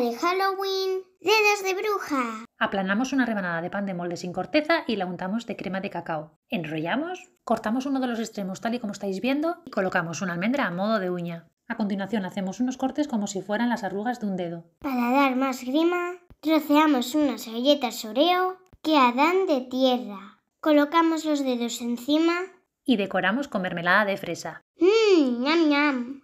de Halloween, dedos de bruja. Aplanamos una rebanada de pan de molde sin corteza y la untamos de crema de cacao. Enrollamos, cortamos uno de los extremos tal y como estáis viendo y colocamos una almendra a modo de uña. A continuación hacemos unos cortes como si fueran las arrugas de un dedo. Para dar más grima, troceamos unas galletas Oreo que harán de tierra. Colocamos los dedos encima y decoramos con mermelada de fresa. Mmm, ñam ñam.